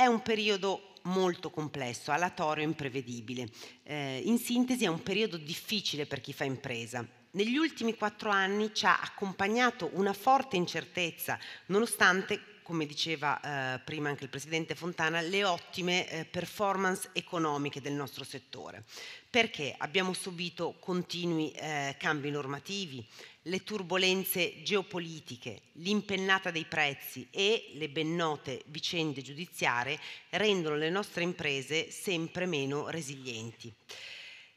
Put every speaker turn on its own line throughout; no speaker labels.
È un periodo molto complesso, alatorio e imprevedibile. Eh, in sintesi è un periodo difficile per chi fa impresa. Negli ultimi quattro anni ci ha accompagnato una forte incertezza, nonostante come diceva eh, prima anche il Presidente Fontana, le ottime eh, performance economiche del nostro settore. Perché abbiamo subito continui eh, cambi normativi, le turbulenze geopolitiche, l'impennata dei prezzi e le ben note vicende giudiziarie rendono le nostre imprese sempre meno resilienti.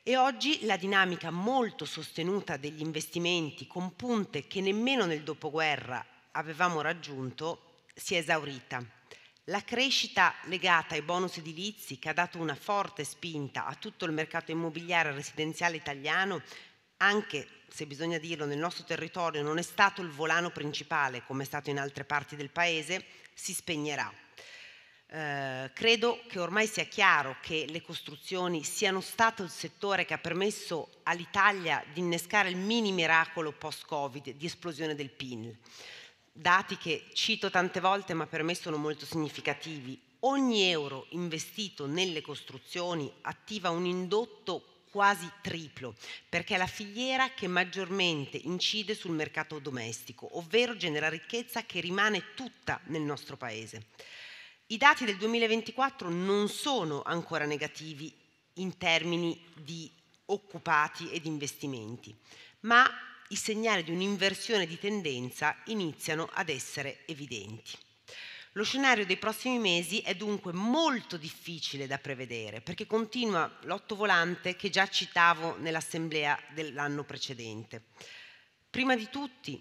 E oggi la dinamica molto sostenuta degli investimenti con punte che nemmeno nel dopoguerra avevamo raggiunto si è esaurita. La crescita legata ai bonus edilizi che ha dato una forte spinta a tutto il mercato immobiliare residenziale italiano, anche se bisogna dirlo, nel nostro territorio non è stato il volano principale come è stato in altre parti del paese, si spegnerà. Eh, credo che ormai sia chiaro che le costruzioni siano stato il settore che ha permesso all'Italia di innescare il mini miracolo post-Covid di esplosione del PIL. Dati che cito tante volte ma per me sono molto significativi. Ogni euro investito nelle costruzioni attiva un indotto quasi triplo, perché è la filiera che maggiormente incide sul mercato domestico, ovvero genera ricchezza che rimane tutta nel nostro Paese. I dati del 2024 non sono ancora negativi in termini di occupati ed investimenti, ma i segnali di un'inversione di tendenza iniziano ad essere evidenti. Lo scenario dei prossimi mesi è dunque molto difficile da prevedere perché continua l'otto volante che già citavo nell'assemblea dell'anno precedente. Prima di tutti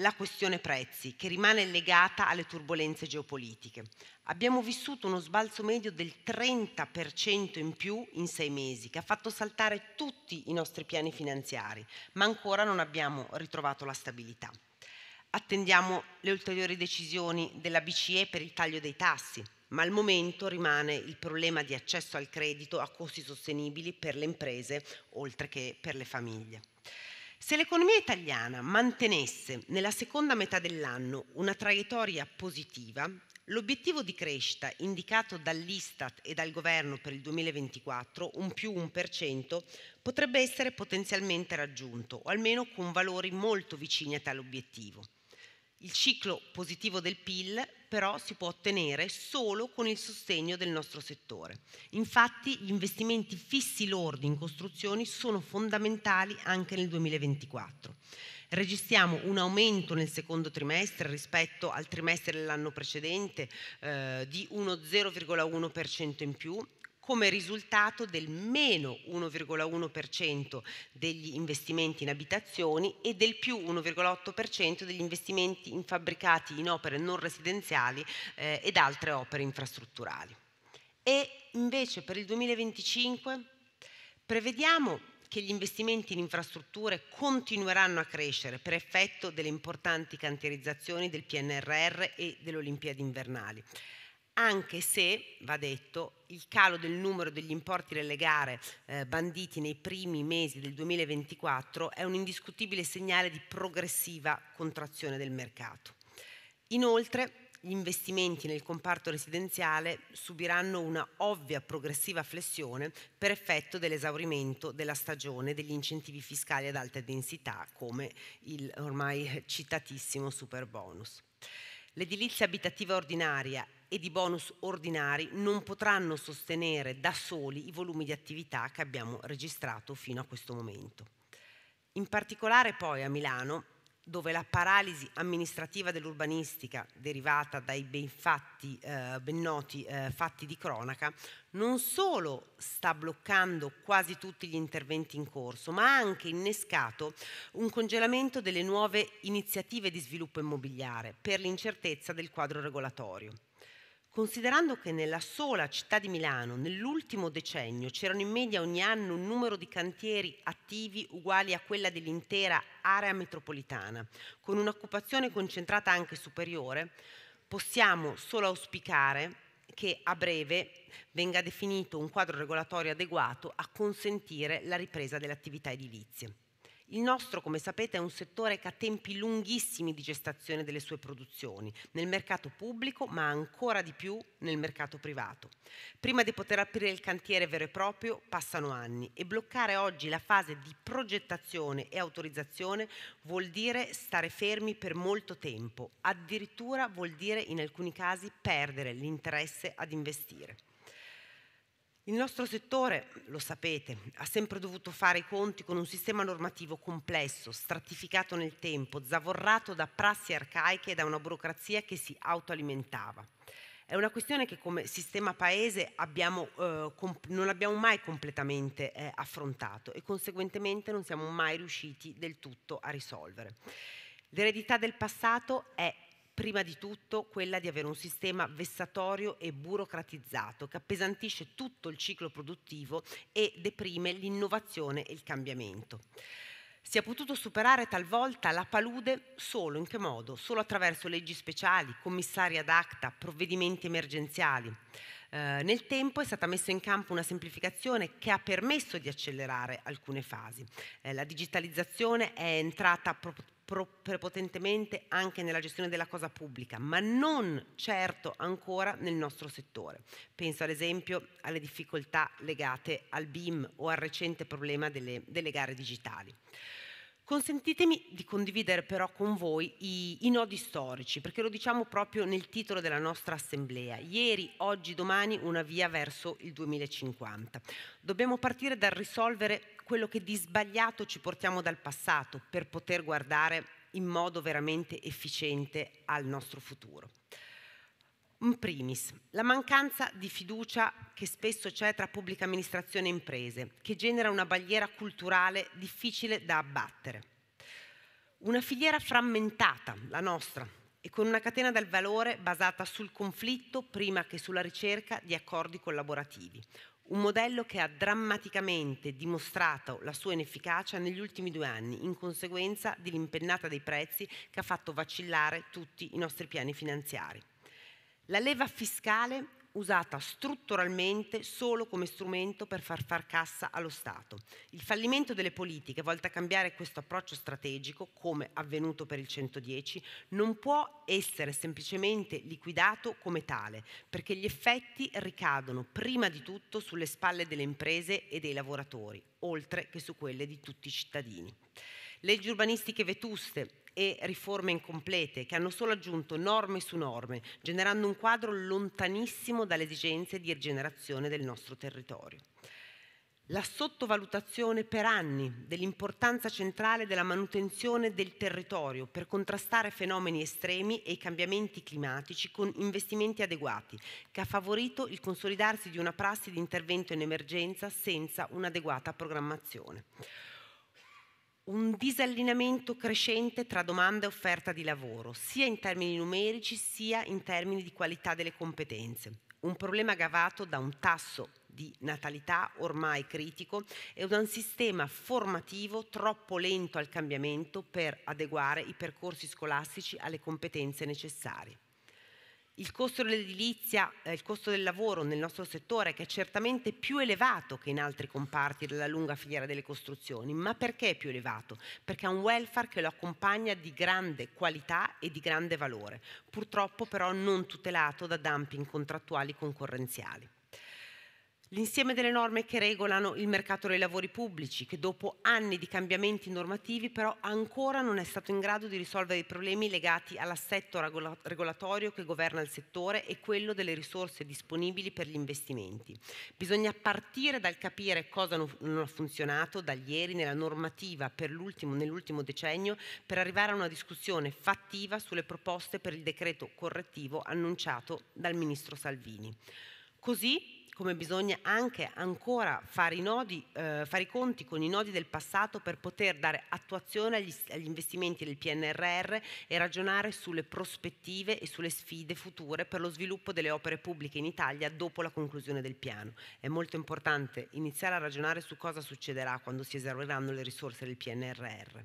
la questione prezzi che rimane legata alle turbulenze geopolitiche. Abbiamo vissuto uno sbalzo medio del 30% in più in sei mesi che ha fatto saltare tutti i nostri piani finanziari, ma ancora non abbiamo ritrovato la stabilità. Attendiamo le ulteriori decisioni della BCE per il taglio dei tassi, ma al momento rimane il problema di accesso al credito a costi sostenibili per le imprese, oltre che per le famiglie. Se l'economia italiana mantenesse nella seconda metà dell'anno una traiettoria positiva, l'obiettivo di crescita indicato dall'Istat e dal governo per il 2024, un più 1%, potrebbe essere potenzialmente raggiunto, o almeno con valori molto vicini a tale obiettivo. Il ciclo positivo del PIL però si può ottenere solo con il sostegno del nostro settore. Infatti gli investimenti fissi lordi in costruzioni sono fondamentali anche nel 2024. Registriamo un aumento nel secondo trimestre rispetto al trimestre dell'anno precedente eh, di uno 0,1% in più, come risultato del meno 1,1% degli investimenti in abitazioni e del più 1,8% degli investimenti in fabbricati in opere non residenziali eh, ed altre opere infrastrutturali. E invece per il 2025 prevediamo che gli investimenti in infrastrutture continueranno a crescere per effetto delle importanti cantierizzazioni del PNRR e delle Olimpiadi invernali anche se, va detto, il calo del numero degli importi delle gare eh, banditi nei primi mesi del 2024 è un indiscutibile segnale di progressiva contrazione del mercato. Inoltre, gli investimenti nel comparto residenziale subiranno una ovvia progressiva flessione per effetto dell'esaurimento della stagione degli incentivi fiscali ad alta densità, come il ormai citatissimo super bonus. L'edilizia abitativa ordinaria e di bonus ordinari non potranno sostenere da soli i volumi di attività che abbiamo registrato fino a questo momento. In particolare poi a Milano, dove la paralisi amministrativa dell'urbanistica derivata dai ben, fatti, eh, ben noti eh, fatti di cronaca non solo sta bloccando quasi tutti gli interventi in corso, ma ha anche innescato un congelamento delle nuove iniziative di sviluppo immobiliare per l'incertezza del quadro regolatorio. Considerando che nella sola città di Milano, nell'ultimo decennio, c'erano in media ogni anno un numero di cantieri attivi uguali a quella dell'intera area metropolitana, con un'occupazione concentrata anche superiore, possiamo solo auspicare che a breve venga definito un quadro regolatorio adeguato a consentire la ripresa delle attività edilizie. Il nostro, come sapete, è un settore che ha tempi lunghissimi di gestazione delle sue produzioni, nel mercato pubblico, ma ancora di più nel mercato privato. Prima di poter aprire il cantiere vero e proprio passano anni e bloccare oggi la fase di progettazione e autorizzazione vuol dire stare fermi per molto tempo, addirittura vuol dire in alcuni casi perdere l'interesse ad investire. Il nostro settore, lo sapete, ha sempre dovuto fare i conti con un sistema normativo complesso, stratificato nel tempo, zavorrato da prassi arcaiche e da una burocrazia che si autoalimentava. È una questione che come sistema paese abbiamo, eh, non abbiamo mai completamente eh, affrontato e conseguentemente non siamo mai riusciti del tutto a risolvere. L'eredità del passato è prima di tutto quella di avere un sistema vessatorio e burocratizzato che appesantisce tutto il ciclo produttivo e deprime l'innovazione e il cambiamento. Si è potuto superare talvolta la palude solo in che modo? Solo attraverso leggi speciali, commissari ad acta, provvedimenti emergenziali. Eh, nel tempo è stata messa in campo una semplificazione che ha permesso di accelerare alcune fasi. Eh, la digitalizzazione è entrata pro prepotentemente anche nella gestione della cosa pubblica, ma non certo ancora nel nostro settore. Penso ad esempio alle difficoltà legate al BIM o al recente problema delle, delle gare digitali. Consentitemi di condividere però con voi i, i, nodi storici, perché lo diciamo proprio nel titolo della nostra assemblea. Ieri, oggi, domani una via verso il 2050. Dobbiamo partire dal risolvere quello che di sbagliato ci portiamo dal passato per poter guardare in modo veramente efficiente al nostro futuro. In primis, la mancanza di fiducia che spesso c'è tra pubblica amministrazione e imprese, che genera una barriera culturale difficile da abbattere. Una filiera frammentata, la nostra, e con una catena del valore basata sul conflitto prima che sulla ricerca di accordi collaborativi. Un modello che ha drammaticamente dimostrato la sua inefficacia negli ultimi due anni in conseguenza dell'impennata dei prezzi che ha fatto vacillare tutti i nostri piani finanziari. La leva fiscale usata strutturalmente solo come strumento per far far cassa allo Stato. Il fallimento delle politiche volte a cambiare questo approccio strategico, come avvenuto per il 110, non può essere semplicemente liquidato come tale, perché gli effetti ricadono prima di tutto sulle spalle delle imprese e dei lavoratori, oltre che su quelle di tutti i cittadini. Leggi urbanistiche vetuste, e riforme incomplete che hanno solo aggiunto norme su norme, generando un quadro lontanissimo dalle esigenze di rigenerazione del nostro territorio. La sottovalutazione per anni dell'importanza centrale della manutenzione del territorio per contrastare fenomeni estremi e i cambiamenti climatici con investimenti adeguati, che ha favorito il consolidarsi di una prassi di intervento in emergenza senza un'adeguata programmazione un disallineamento crescente tra domanda e offerta di lavoro, sia in termini numerici sia in termini di qualità delle competenze. Un problema aggravato da un tasso di natalità ormai critico e da un sistema formativo troppo lento al cambiamento per adeguare i percorsi scolastici alle competenze necessarie. Il costo dell'edilizia, eh, il costo del lavoro nel nostro settore che è certamente più elevato che in altri comparti della lunga filiera delle costruzioni, ma perché è più elevato? Perché ha un welfare che lo accompagna di grande qualità e di grande valore, purtroppo però non tutelato da dumping contrattuali concorrenziali. L'insieme delle norme che regolano il mercato dei lavori pubblici, che dopo anni di cambiamenti normativi però ancora non è stato in grado di risolvere i problemi legati all'assetto regolatorio che governa il settore e quello delle risorse disponibili per gli investimenti. Bisogna partire dal capire cosa non ha funzionato da ieri nella normativa nell'ultimo decennio per arrivare a una discussione fattiva sulle proposte per il decreto correttivo annunciato dal ministro Salvini. Così come bisogna anche ancora fare i, nodi, eh, fare i conti con i nodi del passato per poter dare attuazione agli, agli investimenti del PNRR e ragionare sulle prospettive e sulle sfide future per lo sviluppo delle opere pubbliche in Italia dopo la conclusione del piano. È molto importante iniziare a ragionare su cosa succederà quando si esaureranno le risorse del PNRR.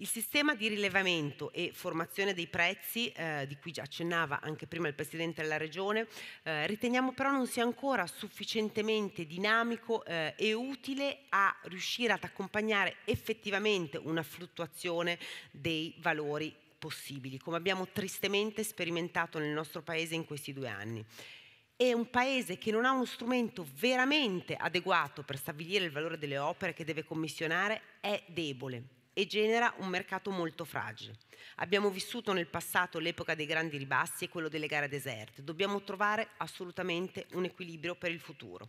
Il sistema di rilevamento e formazione dei prezzi, eh, di cui accennava anche prima il Presidente della Regione, eh, riteniamo però non sia ancora sufficientemente dinamico eh, e utile a riuscire ad accompagnare effettivamente una fluttuazione dei valori possibili, come abbiamo tristemente sperimentato nel nostro Paese in questi due anni è un paese che non ha uno strumento veramente adeguato per stabilire il valore delle opere che deve commissionare è debole, e genera un mercato molto fragile. Abbiamo vissuto nel passato l'epoca dei grandi ribassi e quello delle gare deserte. Dobbiamo trovare assolutamente un equilibrio per il futuro.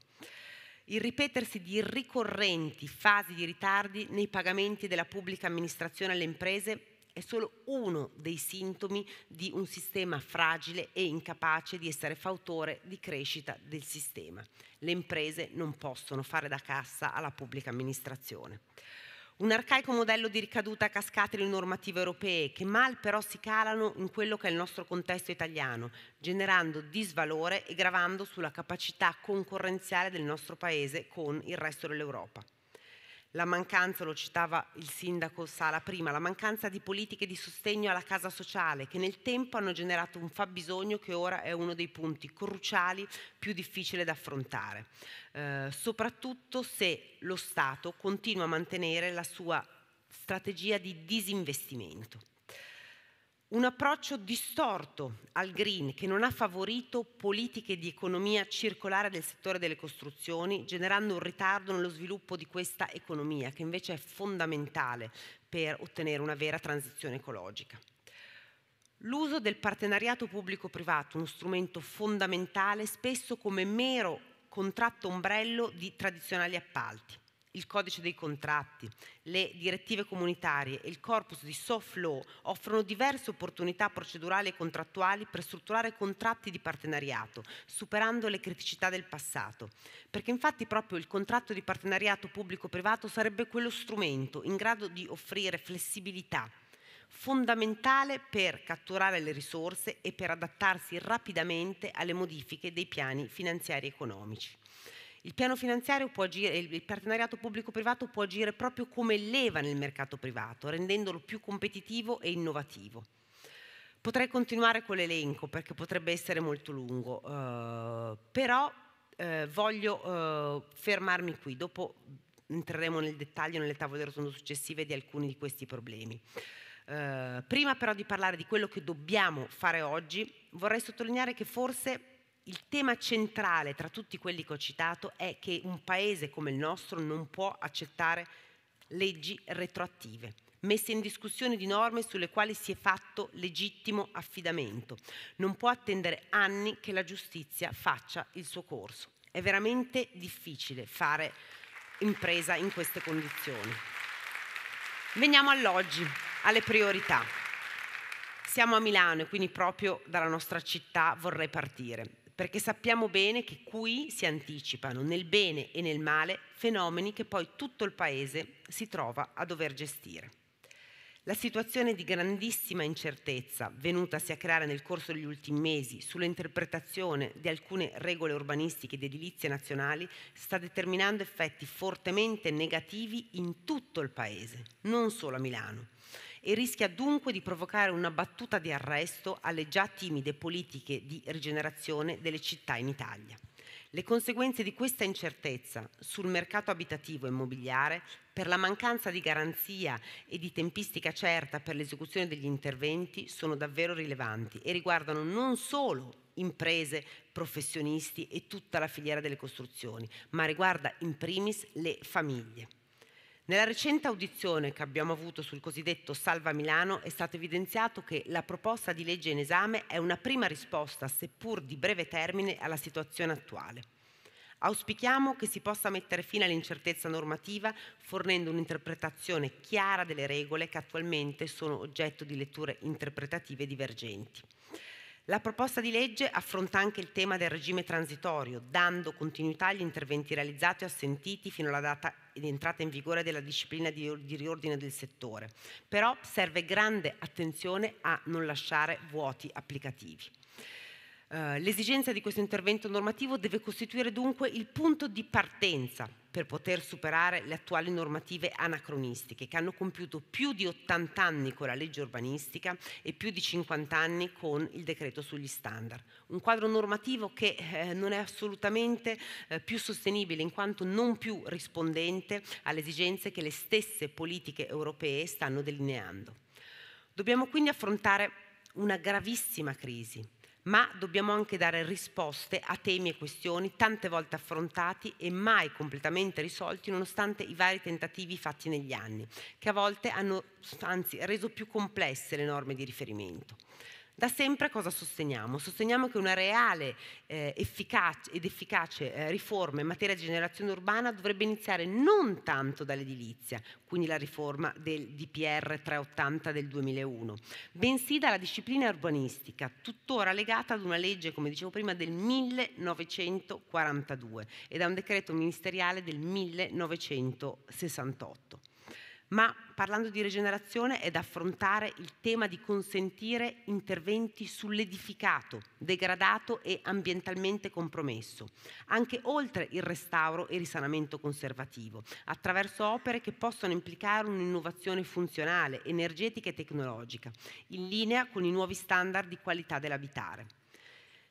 Il ripetersi di ricorrenti fasi di ritardi nei pagamenti della pubblica amministrazione alle imprese è solo uno dei sintomi di un sistema fragile e incapace di essere fautore di crescita del sistema. Le imprese non possono fare da cassa alla pubblica amministrazione. Un arcaico modello di ricaduta a cascate delle normative europee che mal però si calano in quello che è il nostro contesto italiano, generando disvalore e gravando sulla capacità concorrenziale del nostro Paese con il resto dell'Europa la mancanza, lo citava il sindaco Sala prima, la mancanza di politiche di sostegno alla casa sociale che nel tempo hanno generato un fabbisogno che ora è uno dei punti cruciali più difficili da affrontare, eh, soprattutto se lo Stato continua a mantenere la sua strategia di disinvestimento un approccio distorto al green che non ha favorito politiche di economia circolare del settore delle costruzioni, generando un ritardo nello sviluppo di questa economia che invece è fondamentale per ottenere una vera transizione ecologica. L'uso del partenariato pubblico-privato, uno strumento fondamentale spesso come mero contratto ombrello di tradizionali appalti il codice dei contratti, le direttive comunitarie e il corpus di soft law offrono diverse opportunità procedurali e contrattuali per strutturare contratti di partenariato, superando le criticità del passato, perché infatti proprio il contratto di partenariato pubblico-privato sarebbe quello strumento in grado di offrire flessibilità fondamentale per catturare le risorse e per adattarsi rapidamente alle modifiche dei piani finanziari economici. Il piano finanziario può agire, il partenariato pubblico-privato può agire proprio come leva nel mercato privato, rendendolo più competitivo e innovativo. Potrei continuare con l'elenco perché potrebbe essere molto lungo, eh, però eh, voglio eh, fermarmi qui, dopo entreremo nel dettaglio nelle tavole rotonde successive di alcuni di questi problemi. Eh, prima però di parlare di quello che dobbiamo fare oggi, vorrei sottolineare che forse il tema centrale tra tutti quelli che ho citato è che un paese come il nostro non può accettare leggi retroattive, messe in discussione di norme sulle quali si è fatto legittimo affidamento. Non può attendere anni che la giustizia faccia il suo corso. È veramente difficile fare impresa in queste condizioni. Veniamo all'oggi, alle priorità. Siamo a Milano e quindi proprio dalla nostra città vorrei partire perché sappiamo bene che qui si anticipano nel bene e nel male fenomeni che poi tutto il Paese si trova a dover gestire. La situazione di grandissima incertezza venutasi a creare nel corso degli ultimi mesi sull'interpretazione di alcune regole urbanistiche ed edilizie nazionali sta determinando effetti fortemente negativi in tutto il Paese, non solo a Milano e rischia dunque di provocare una battuta di arresto alle già timide politiche di rigenerazione delle città in Italia. Le conseguenze di questa incertezza sul mercato abitativo e immobiliare, per la mancanza di garanzia e di tempistica certa per l'esecuzione degli interventi, sono davvero rilevanti e riguardano non solo imprese, professionisti e tutta la filiera delle costruzioni, ma riguarda in primis le famiglie. Nella recente audizione che abbiamo avuto sul cosiddetto Salva Milano è stato evidenziato che la proposta di legge in esame è una prima risposta, seppur di breve termine, alla situazione attuale. Auspichiamo che si possa mettere fine all'incertezza normativa fornendo un'interpretazione chiara delle regole che attualmente sono oggetto di letture interpretative divergenti. La proposta di legge affronta anche il tema del regime transitorio, dando continuità agli interventi realizzati o assentiti fino alla data di entrata in vigore della disciplina di riordine del settore. Però serve grande attenzione a non lasciare vuoti applicativi. Eh, l'esigenza di questo intervento normativo deve costituire dunque il punto di partenza per poter superare le attuali normative anacronistiche che hanno compiuto più di 80 anni con la legge urbanistica e più di 50 anni con il decreto sugli standard. Un quadro normativo che eh, non è assolutamente eh, più sostenibile in quanto non più rispondente alle esigenze che le stesse politiche europee stanno delineando. Dobbiamo quindi affrontare una gravissima crisi ma dobbiamo anche dare risposte a temi e questioni tante volte affrontati e mai completamente risolti nonostante i vari tentativi fatti negli anni, che a volte hanno anzi reso più complesse le norme di riferimento. Da sempre cosa sosteniamo? Sosteniamo che una reale eh, efficace, ed efficace eh, riforma in materia di generazione urbana dovrebbe iniziare non tanto dall'edilizia, quindi la riforma del DPR 380 del 2001, bensì dalla disciplina urbanistica, tuttora legata ad una legge, come dicevo prima, del 1942 e da un decreto ministeriale del 1968. Ma parlando di rigenerazione è da affrontare il tema di consentire interventi sull'edificato, degradato e ambientalmente compromesso, anche oltre il restauro e risanamento conservativo, attraverso opere che possono implicare un'innovazione funzionale, energetica e tecnologica, in linea con i nuovi standard di qualità dell'abitare.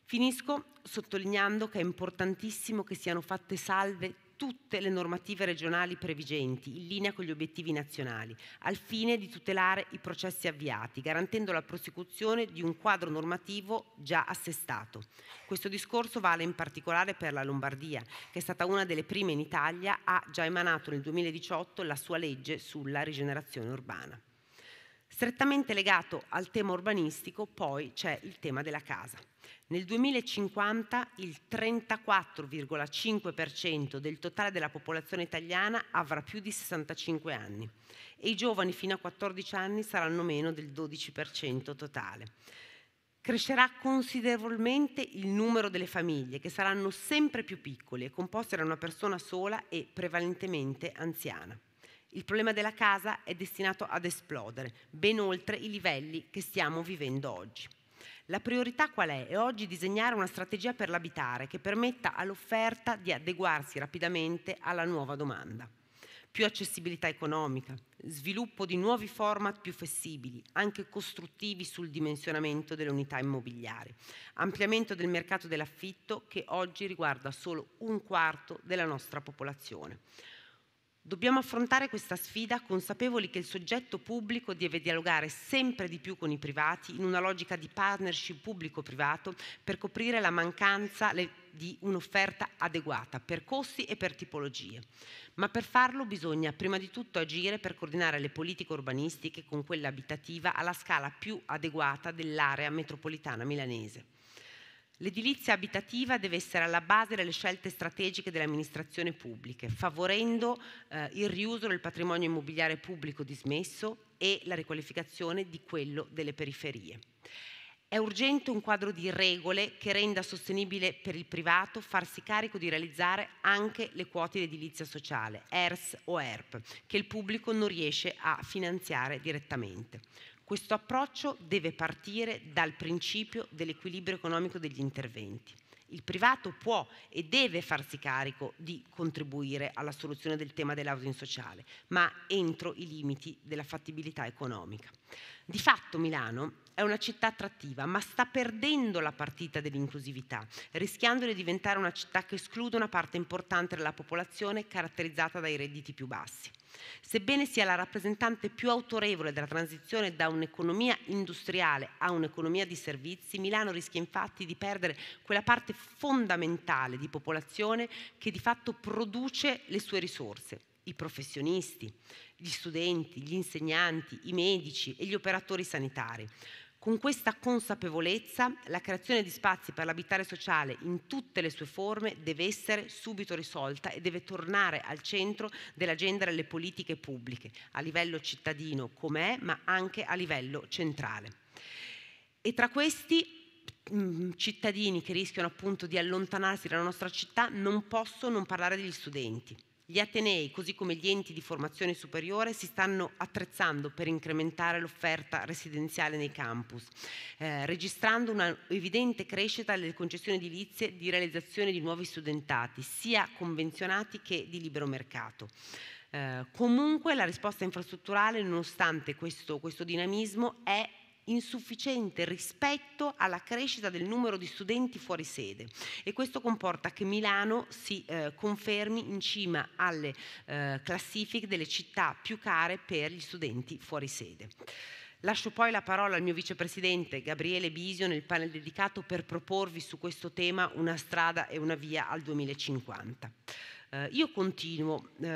Finisco sottolineando che è importantissimo che siano fatte salve tutte le normative regionali previgenti in linea con gli obiettivi nazionali, al fine di tutelare i processi avviati, garantendo la prosecuzione di un quadro normativo già assestato. Questo discorso vale in particolare per la Lombardia, che è stata una delle prime in Italia a già emanato nel 2018 la sua legge sulla rigenerazione urbana. Strettamente legato al tema urbanistico poi c'è il tema della casa. Nel 2050 il 34,5% del totale della popolazione italiana avrà più di 65 anni e i giovani fino a 14 anni saranno meno del 12% totale. Crescerà considerevolmente il numero delle famiglie che saranno sempre più piccole e composte da una persona sola e prevalentemente anziana. Il problema della casa è destinato ad esplodere ben oltre i livelli che stiamo vivendo oggi. La priorità qual è? È oggi disegnare una strategia per l'abitare che permetta all'offerta di adeguarsi rapidamente alla nuova domanda. Più accessibilità economica, sviluppo di nuovi format più flessibili, anche costruttivi sul dimensionamento delle unità immobiliari, ampliamento del mercato dell'affitto che oggi riguarda solo un quarto della nostra popolazione Dobbiamo affrontare questa sfida consapevoli che il soggetto pubblico deve dialogare sempre di più con i privati in una logica di partnership pubblico-privato per coprire la mancanza di un'offerta adeguata per costi e per tipologie. Ma per farlo bisogna prima di tutto agire per coordinare le politiche urbanistiche con quella abitativa alla scala più adeguata dell'area metropolitana milanese. L'edilizia abitativa deve essere alla base delle scelte strategiche delle amministrazioni pubbliche, favorendo eh, il riuso del patrimonio immobiliare pubblico dismesso e la riqualificazione di quello delle periferie. È urgente un quadro di regole che renda sostenibile per il privato farsi carico di realizzare anche le quote di edilizia sociale, ERS o ERP, che il pubblico non riesce a finanziare direttamente. Questo approccio deve partire dal principio dell'equilibrio economico degli interventi. Il privato può e deve farsi carico di contribuire alla soluzione del tema dell'housing sociale, ma entro i limiti della fattibilità economica. Di fatto Milano è una città attrattiva, ma sta perdendo la partita dell'inclusività, rischiando di diventare una città che esclude una parte importante della popolazione caratterizzata dai redditi più bassi. Sebbene sia la rappresentante più autorevole della transizione da un'economia industriale a un'economia di servizi, Milano rischia infatti di perdere quella parte fondamentale di popolazione che di fatto produce le sue risorse, i professionisti, gli studenti, gli insegnanti, i medici e gli operatori sanitari. Con questa consapevolezza la creazione di spazi per l'abitare sociale in tutte le sue forme deve essere subito risolta e deve tornare al centro dell'agenda delle politiche pubbliche, a livello cittadino come è, ma anche a livello centrale. E tra questi mm, cittadini che rischiano appunto di allontanarsi dalla nostra città non posso non parlare degli studenti. Gli Atenei, così come gli enti di formazione superiore, si stanno attrezzando per incrementare l'offerta residenziale nei campus, eh, registrando una evidente crescita delle concessioni edilizie di realizzazione di nuovi studentati, sia convenzionati che di libero mercato. Eh, comunque la risposta infrastrutturale, nonostante questo, questo dinamismo, è insufficiente rispetto alla crescita del numero di studenti fuori sede e questo comporta che Milano si eh, confermi in cima alle eh, classifiche delle città più care per gli studenti fuori sede. Lascio poi la parola al mio vicepresidente Gabriele Bisio nel panel dedicato per proporvi su questo tema una strada e una via al 2050. Eh, io continuo, eh,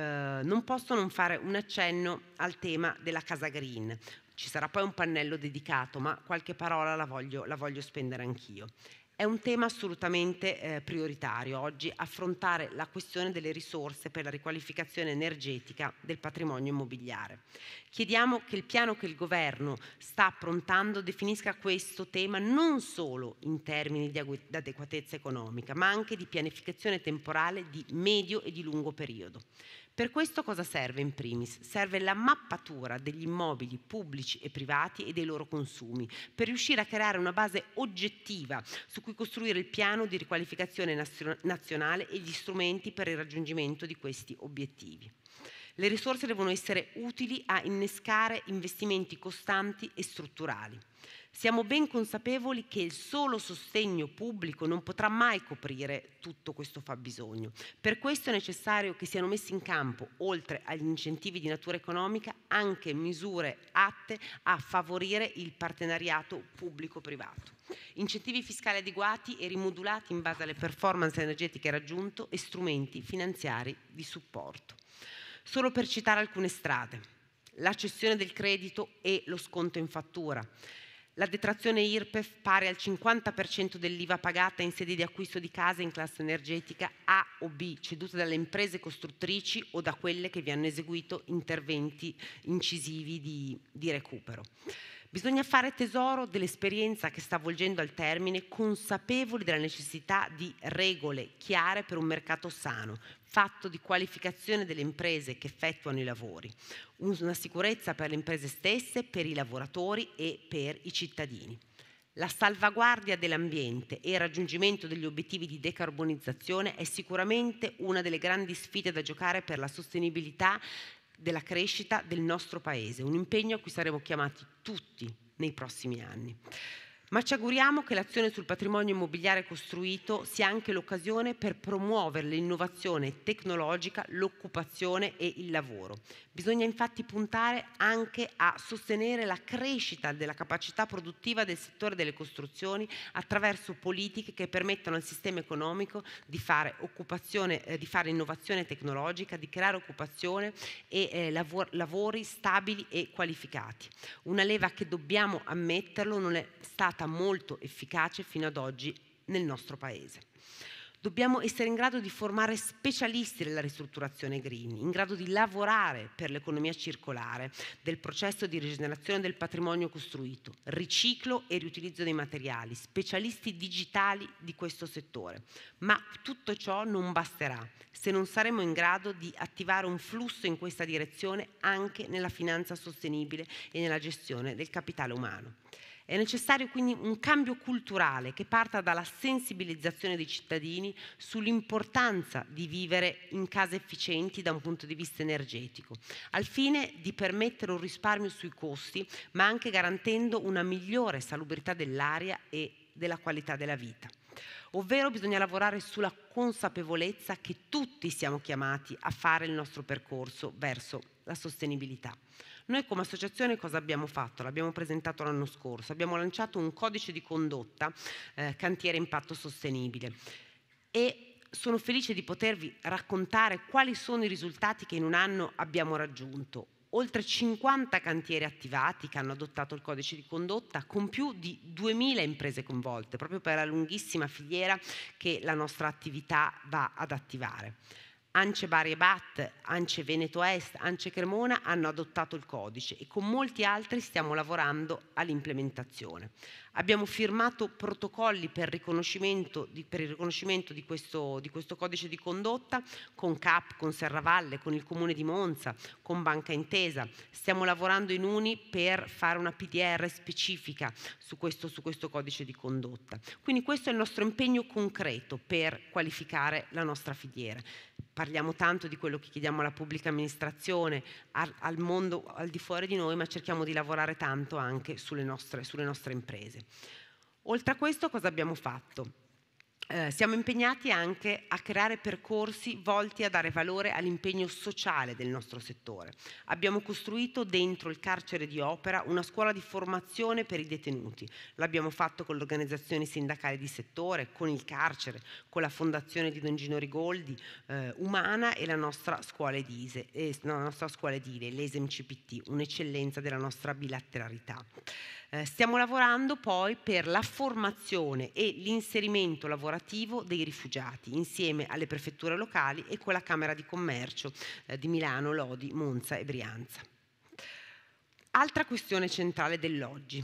non posso non fare un accenno al tema della Casa Green, ci sarà poi un pannello dedicato, ma qualche parola la voglio, la voglio spendere anch'io. È un tema assolutamente eh, prioritario oggi affrontare la questione delle risorse per la riqualificazione energetica del patrimonio immobiliare. Chiediamo che il piano che il governo sta approntando definisca questo tema non solo in termini di adeguatezza economica, ma anche di pianificazione temporale di medio e di lungo periodo. Per questo cosa serve in primis? Serve la mappatura degli immobili pubblici e privati e dei loro consumi, per riuscire a creare una base oggettiva su cui costruire il piano di riqualificazione nazionale e gli strumenti per il raggiungimento di questi obiettivi. Le risorse devono essere utili a innescare investimenti costanti e strutturali. Siamo ben consapevoli che il solo sostegno pubblico non potrà mai coprire tutto questo fabbisogno. Per questo è necessario che siano messi in campo, oltre agli incentivi di natura economica, anche misure atte a favorire il partenariato pubblico-privato. Incentivi fiscali adeguati e rimodulati in base alle performance energetiche raggiunte e strumenti finanziari di supporto. Solo per citare alcune strade, la cessione del credito e lo sconto in fattura, la detrazione IRPEF pari al 50% dell'IVA pagata in sede di acquisto di case in classe energetica A o B, ceduta dalle imprese costruttrici o da quelle che vi hanno eseguito interventi incisivi di, di recupero. Bisogna fare tesoro dell'esperienza che sta volgendo al termine, consapevoli della necessità di regole chiare per un mercato sano, fatto di qualificazione delle imprese che effettuano i lavori, una sicurezza per le imprese stesse, per i lavoratori e per i cittadini. La salvaguardia dell'ambiente e il raggiungimento degli obiettivi di decarbonizzazione è sicuramente una delle grandi sfide da giocare per la sostenibilità della crescita del nostro Paese, un impegno a cui saremo chiamati tutti nei prossimi anni ma ci auguriamo che l'azione sul patrimonio immobiliare costruito sia anche l'occasione per promuovere l'innovazione tecnologica, l'occupazione e il lavoro. Bisogna infatti puntare anche a sostenere la crescita della capacità produttiva del settore delle costruzioni attraverso politiche che permettano al sistema economico di fare, eh, di fare innovazione tecnologica, di creare occupazione e eh, lavor lavori stabili e qualificati. Una leva che dobbiamo ammetterlo non è stata stata molto efficace fino ad oggi nel nostro Paese. Dobbiamo essere in grado di formare specialisti della ristrutturazione green, in grado di lavorare per l'economia circolare, del processo di rigenerazione del patrimonio costruito, riciclo e riutilizzo dei materiali, specialisti digitali di questo settore. Ma tutto ciò non basterà se non saremo in grado di attivare un flusso in questa direzione anche nella finanza sostenibile e nella gestione del capitale umano. È necessario quindi un cambio culturale che parta dalla sensibilizzazione dei cittadini sull'importanza di vivere in case efficienti da un punto di vista energetico, al fine di permettere un risparmio sui costi, ma anche garantendo una migliore salubrità dell'aria e della qualità della vita ovvero bisogna lavorare sulla consapevolezza che tutti siamo chiamati a fare il nostro percorso verso la sostenibilità. Noi come associazione cosa abbiamo fatto? L'abbiamo presentato l'anno scorso, abbiamo lanciato un codice di condotta eh, cantiere impatto sostenibile e sono felice di potervi raccontare quali sono i risultati che in un anno abbiamo raggiunto oltre 50 cantieri attivati che hanno adottato il codice di condotta, con più di 2.000 imprese coinvolte, proprio per la lunghissima filiera che la nostra attività va ad attivare. Ance Bari e Bat, Ance Veneto Est, Ance Cremona hanno adottato il codice e con molti altri stiamo lavorando all'implementazione. Abbiamo firmato protocolli per, riconoscimento di, per il riconoscimento di questo, di questo, codice di condotta con CAP, con Serravalle, con il Comune di Monza, con Banca Intesa. Stiamo lavorando in Uni per fare una PDR specifica su questo, su questo codice di condotta. Quindi questo è il nostro impegno concreto per qualificare la nostra filiera parliamo tanto di quello che chiediamo alla pubblica amministrazione, al, mondo al di fuori di noi, ma cerchiamo di lavorare tanto anche sulle nostre, sulle nostre imprese mese. Oltre a questo cosa abbiamo fatto? Eh, siamo impegnati anche a creare percorsi volti a dare valore all'impegno sociale del nostro settore. Abbiamo costruito dentro il carcere di Opera una scuola di formazione per i detenuti. L'abbiamo fatto con le organizzazioni sindacali di settore, con il carcere, con la fondazione di Don Gino Rigoldi, eh, Umana e la nostra scuola eh, edile, eh, no, la un'eccellenza della nostra bilateralità. Eh, stiamo lavorando poi per la formazione e l'inserimento lavorativo dei rifugiati insieme alle prefetture locali e con la Camera di Commercio eh, di Milano, Lodi, Monza e Brianza. Altra questione centrale dell'oggi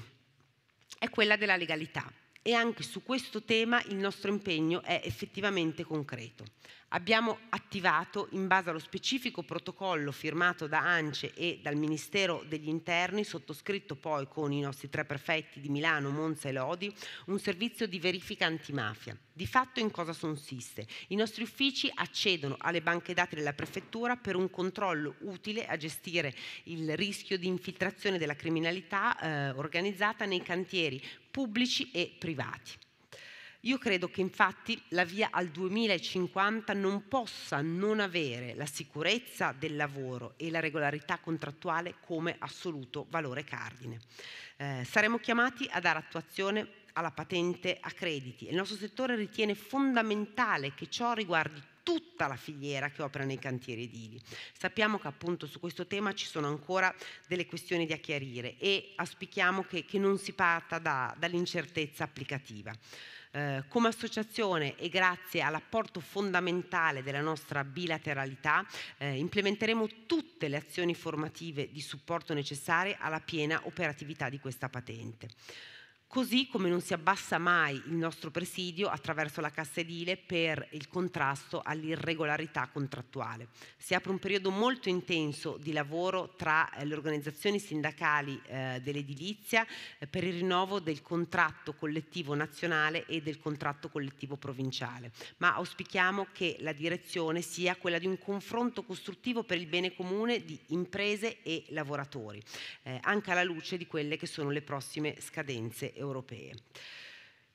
è quella della legalità e anche su questo tema il nostro impegno è effettivamente concreto. Abbiamo attivato, in base allo specifico protocollo firmato da ANCE e dal Ministero degli Interni, sottoscritto poi con i nostri tre prefetti di Milano, Monza e Lodi, un servizio di verifica antimafia. Di fatto in cosa consiste? I nostri uffici accedono alle banche dati della prefettura per un controllo utile a gestire il rischio di infiltrazione della criminalità eh, organizzata nei cantieri pubblici e privati. Io credo che infatti la via al 2050 non possa non avere la sicurezza del lavoro e la regolarità contrattuale come assoluto valore cardine. Eh, saremo chiamati a dare attuazione alla patente a crediti. Il nostro settore ritiene fondamentale che ciò riguardi tutta la filiera che opera nei cantieri edili. Sappiamo che appunto su questo tema ci sono ancora delle questioni da chiarire e auspichiamo che, che non si parta da, dall'incertezza applicativa. Eh, come associazione e grazie all'apporto fondamentale della nostra bilateralità eh, implementeremo tutte le azioni formative di supporto necessarie alla piena operatività di questa patente. Così come non si abbassa mai il nostro presidio attraverso la cassa edile per il contrasto all'irregolarità contrattuale. Si apre un periodo molto intenso di lavoro tra eh, le organizzazioni sindacali eh, dell'edilizia eh, per il rinnovo del contratto collettivo nazionale e del contratto collettivo provinciale, ma auspichiamo che la direzione sia quella di un confronto costruttivo per il bene comune di imprese e lavoratori, eh, anche alla luce di quelle che sono le prossime scadenze europee.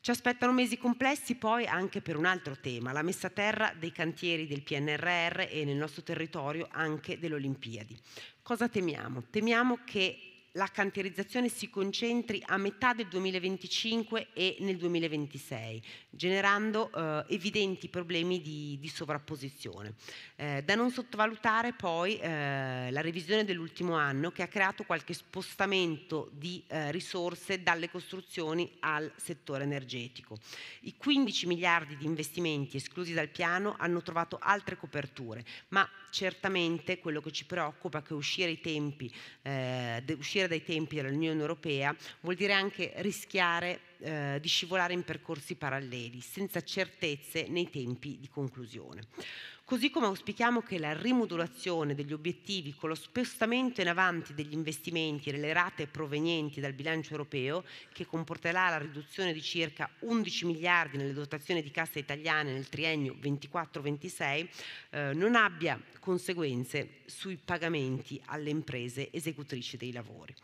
Ci aspettano mesi complessi poi anche per un altro tema, la messa a terra dei cantieri del PNRR e nel nostro territorio anche delle Olimpiadi. Cosa temiamo? Temiamo che la cantierizzazione si concentri a metà del 2025 e nel 2026, generando eh, evidenti problemi di, di sovrapposizione. Eh, da non sottovalutare poi eh, la revisione dell'ultimo anno che ha creato qualche spostamento di eh, risorse dalle costruzioni al settore energetico. I 15 miliardi di investimenti esclusi dal piano hanno trovato altre coperture, ma certamente quello che ci preoccupa è che uscire, tempi, eh, uscire dai tempi dell'Unione Europea vuol dire anche rischiare eh, di scivolare in percorsi paralleli, senza certezze nei tempi di conclusione. Così come auspichiamo che la rimodulazione degli obiettivi con lo spostamento in avanti degli investimenti e le rate provenienti dal bilancio europeo, che comporterà la riduzione di circa 11 miliardi nelle dotazioni di cassa italiane nel triennio 24-26, eh, non abbia conseguenze sui pagamenti alle imprese esecutrici dei lavori.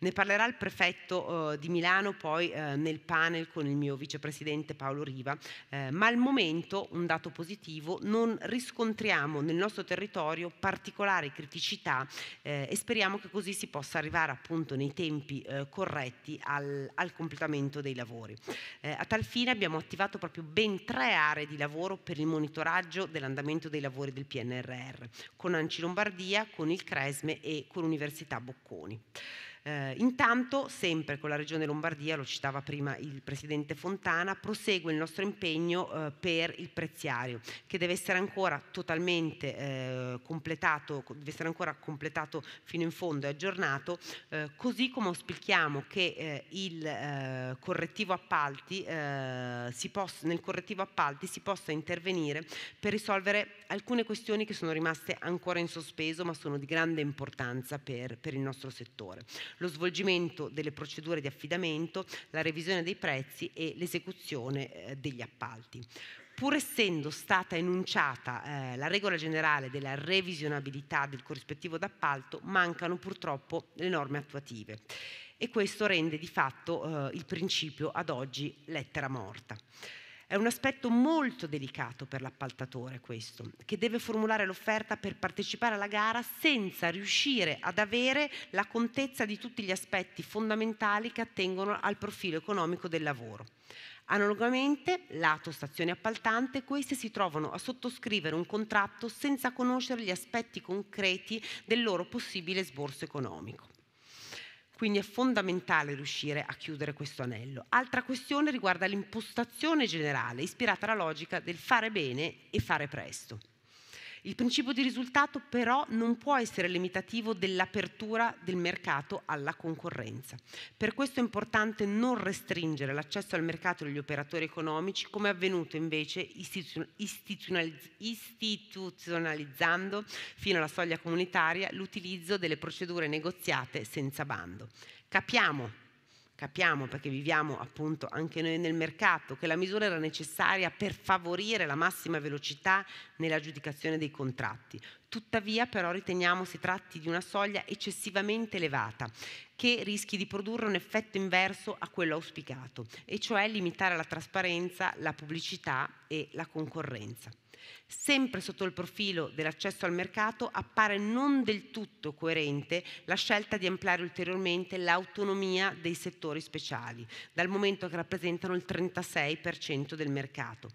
Ne parlerà il prefetto eh, di Milano poi eh, nel panel con il mio vicepresidente Paolo Riva, eh, ma al momento, un dato positivo, non riscontriamo nel nostro territorio particolari criticità eh, e speriamo che così si possa arrivare appunto nei tempi eh, corretti al, al, completamento dei lavori. Eh, a tal fine abbiamo attivato proprio ben tre aree di lavoro per il monitoraggio dell'andamento dei lavori del PNRR, con Anci Lombardia, con il Cresme e con l'Università Bocconi. Eh, intanto, sempre con la Regione Lombardia, lo citava prima il Presidente Fontana, prosegue il nostro impegno eh, per il preziario, che deve essere ancora totalmente eh, completato, deve essere ancora completato fino in fondo e aggiornato, eh, così come auspichiamo che eh, il eh, correttivo appalti, possa, nel correttivo appalti si possa intervenire per risolvere alcune questioni che sono rimaste ancora in sospeso ma sono di grande importanza per, per il nostro settore lo svolgimento delle procedure di affidamento, la revisione dei prezzi e l'esecuzione eh, degli appalti pur essendo stata enunciata eh, la regola generale della revisionabilità del corrispettivo d'appalto, mancano purtroppo le norme attuative e questo rende di fatto eh, il principio ad oggi lettera morta. È un aspetto molto delicato per l'appaltatore questo, che deve formulare l'offerta per partecipare alla gara senza riuscire ad avere la contezza di tutti gli aspetti fondamentali che attengono al profilo economico del lavoro. Analogamente, lato stazione appaltante, queste si trovano a sottoscrivere un contratto senza conoscere gli aspetti concreti del loro possibile sborso economico. Quindi è fondamentale riuscire a chiudere questo anello. Altra questione riguarda l'impostazione generale, ispirata alla logica del fare bene e fare presto. Il principio di risultato però non può essere limitativo dell'apertura del mercato alla concorrenza. Per questo è importante non restringere l'accesso al mercato degli operatori economici come è avvenuto invece istituzionalizzando fino alla soglia comunitaria l'utilizzo delle procedure negoziate senza bando. Capiamo Capiamo perché viviamo appunto anche noi nel mercato che la misura era necessaria per favorire la massima velocità nell'aggiudicazione dei contratti. Tuttavia però riteniamo si tratti di una soglia eccessivamente elevata che rischi di produrre un effetto inverso a quello auspicato, e cioè limitare la trasparenza, la pubblicità e la concorrenza. Sempre sotto il profilo dell'accesso al mercato appare non del tutto coerente la scelta di ampliare ulteriormente l'autonomia dei settori speciali, dal momento che rappresentano il 36% del mercato.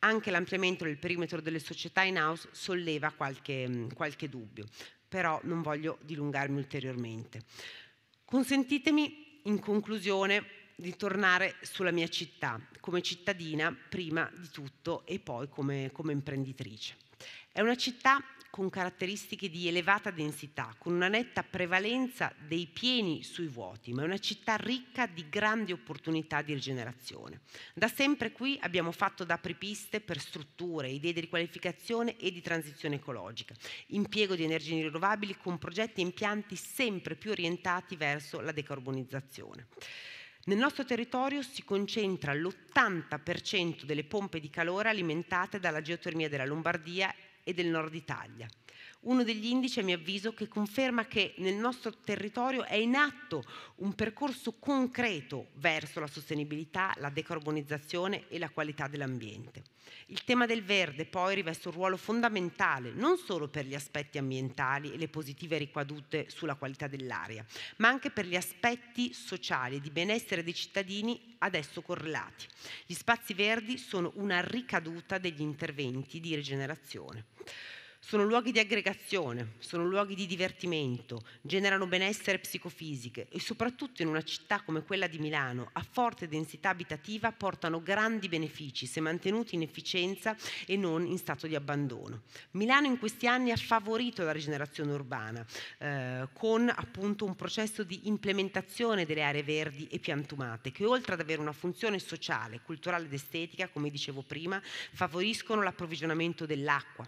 Anche l'ampliamento del perimetro delle società in house solleva qualche, qualche dubbio, però non voglio dilungarmi ulteriormente. Consentitemi in conclusione di tornare sulla mia città, come cittadina prima di tutto e poi come, come imprenditrice. È una città con caratteristiche di elevata densità, con una netta prevalenza dei pieni sui vuoti, ma è una città ricca di grandi opportunità di rigenerazione. Da sempre qui abbiamo fatto da apripiste per strutture, idee di riqualificazione e di transizione ecologica, impiego di energie rinnovabili con progetti e impianti sempre più orientati verso la decarbonizzazione. Nel nostro territorio si concentra l'80% delle pompe di calore alimentate dalla geotermia della Lombardia e del nord Italia uno degli indici, a mio avviso, che conferma che nel nostro territorio è in atto un percorso concreto verso la sostenibilità, la decarbonizzazione e la qualità dell'ambiente. Il tema del verde poi riveste un ruolo fondamentale non solo per gli aspetti ambientali e le positive ricadute sulla qualità dell'aria, ma anche per gli aspetti sociali e di benessere dei cittadini adesso correlati. Gli spazi verdi sono una ricaduta degli interventi di rigenerazione. Sono luoghi di aggregazione, sono luoghi di divertimento, generano benessere psicofisiche e soprattutto in una città come quella di Milano, a forte densità abitativa, portano grandi benefici se mantenuti in efficienza e non in stato di abbandono. Milano in questi anni ha favorito la rigenerazione urbana eh, con appunto un processo di implementazione delle aree verdi e piantumate che oltre ad avere una funzione sociale, culturale ed estetica, come dicevo prima, favoriscono l'approvvigionamento dell'acqua,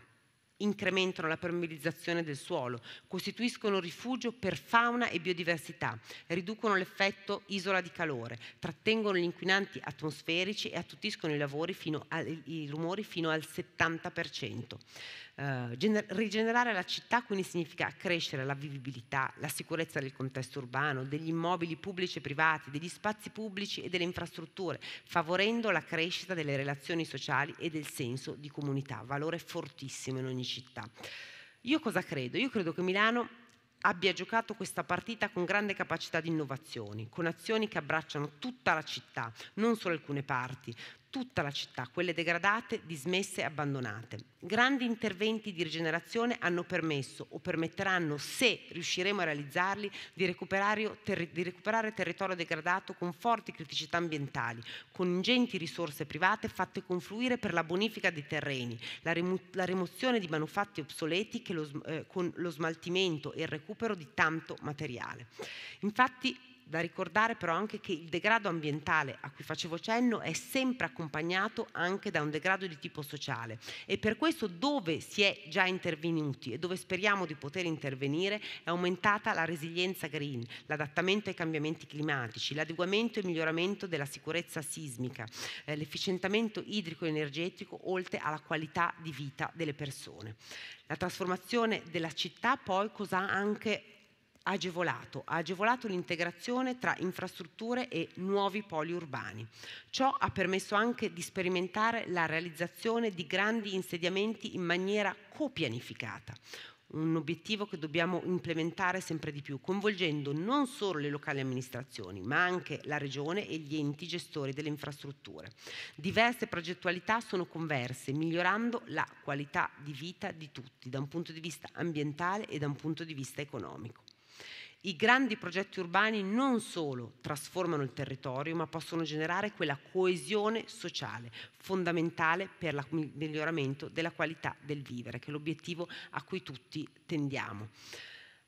incrementano la permeabilizzazione del suolo, costituiscono rifugio per fauna e biodiversità, riducono l'effetto isola di calore, trattengono gli inquinanti atmosferici e attutiscono i, al, i rumori fino al 70%. Uh, rigenerare la città quindi significa accrescere la vivibilità, la sicurezza del contesto urbano, degli immobili pubblici e privati, degli spazi pubblici e delle infrastrutture, favorendo la crescita delle relazioni sociali e del senso di comunità, valore fortissimo in ogni città. Io cosa credo? Io credo che Milano abbia giocato questa partita con grande capacità di innovazioni, con azioni che abbracciano tutta la città, non solo alcune parti, tutta la città, quelle degradate, dismesse e abbandonate. Grandi interventi di rigenerazione hanno permesso o permetteranno, se riusciremo a realizzarli, di recuperare, ter- di recuperare territorio degradato con forti criticità ambientali, con ingenti risorse private fatte confluire per la bonifica dei terreni, la, remo- la rimozione di manufatti obsoleti lo sm- eh, con lo smaltimento e il recupero di tanto materiale. Infatti da ricordare però anche che il degrado ambientale a cui facevo cenno è sempre accompagnato anche da un degrado di tipo sociale e per questo dove si è già intervenuti e dove speriamo di poter intervenire è aumentata la resilienza green, l'adattamento ai cambiamenti climatici, l'adeguamento e miglioramento della sicurezza sismica, eh, l'efficientamento idrico-energetico oltre alla qualità di vita delle persone. La trasformazione della città poi cosa ha anche agevolato, ha agevolato l'integrazione tra infrastrutture e nuovi poli urbani. Ciò ha permesso anche di sperimentare la realizzazione di grandi insediamenti in maniera copianificata, un obiettivo che dobbiamo implementare sempre di più, coinvolgendo non solo le locali amministrazioni, ma anche la regione e gli enti gestori delle infrastrutture. Diverse progettualità sono converse, migliorando la qualità di vita di tutti, da un punto di vista ambientale e da un punto di vista economico. I grandi progetti urbani non solo trasformano il territorio, ma possono generare quella coesione sociale fondamentale per il miglioramento della qualità del vivere, che è l'obiettivo a cui tutti tendiamo.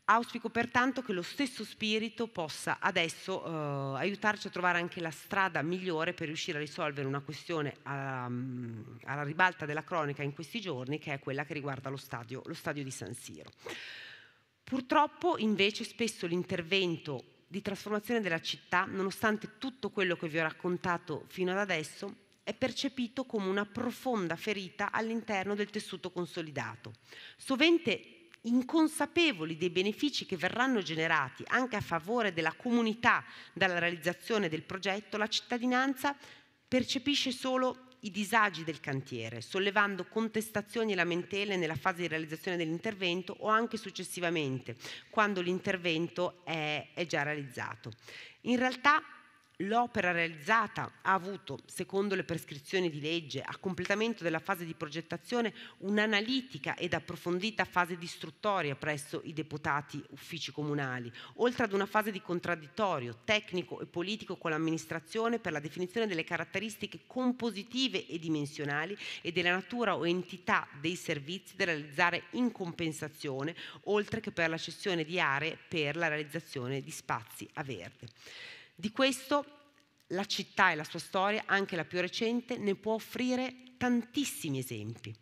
Auspico pertanto che lo stesso spirito possa adesso eh, aiutarci a trovare anche la strada migliore per riuscire a risolvere una questione alla, ehm, alla ribalta della cronaca in questi giorni, che è quella che riguarda lo stadio, lo stadio di San Siro. Purtroppo invece spesso l'intervento di trasformazione della città, nonostante tutto quello che vi ho raccontato fino ad adesso, è percepito come una profonda ferita all'interno del tessuto consolidato, sovente inconsapevoli dei benefici che verranno generati anche a favore della comunità dalla realizzazione del progetto, la cittadinanza percepisce solo i disagi del cantiere, sollevando contestazioni e lamentele nella fase di realizzazione dell'intervento o anche successivamente, quando l'intervento è, è già realizzato. In realtà L'opera realizzata ha avuto, secondo le prescrizioni di legge, a completamento della fase di progettazione, un'analitica ed approfondita fase distruttoria presso i deputati uffici comunali, oltre ad una fase di contraddittorio tecnico e politico con l'amministrazione per la definizione delle caratteristiche compositive e dimensionali e della natura o entità dei servizi da realizzare in compensazione, oltre che per la cessione di aree per la realizzazione di spazi a verde. Di questo la città e la sua storia, anche la più recente, ne può offrire tantissimi esempi.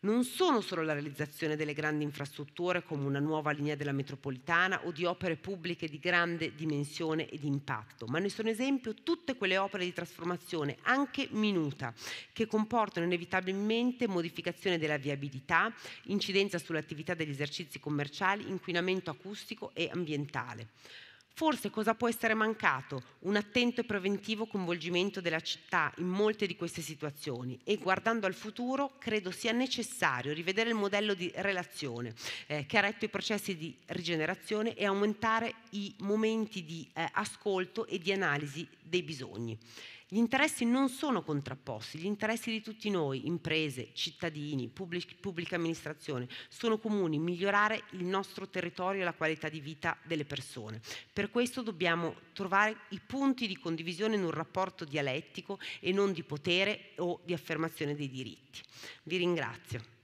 Non sono solo la realizzazione delle grandi infrastrutture come una nuova linea della metropolitana o di opere pubbliche di grande dimensione ed impatto, ma ne sono esempio tutte quelle opere di trasformazione, anche minuta, che comportano inevitabilmente modificazione della viabilità, incidenza sull'attività degli esercizi commerciali, inquinamento acustico e ambientale. Forse cosa può essere mancato? Un attento e preventivo coinvolgimento della città in molte di queste situazioni e guardando al futuro credo sia necessario rivedere il modello di relazione eh, che ha retto i processi di rigenerazione e aumentare i momenti di eh, ascolto e di analisi dei bisogni. Gli interessi non sono contrapposti, gli interessi di tutti noi, imprese, cittadini, pubblica amministrazione, sono comuni, migliorare il nostro territorio e la qualità di vita delle persone. Per questo dobbiamo trovare i punti di condivisione in un rapporto dialettico e non di potere o di affermazione dei diritti. Vi ringrazio.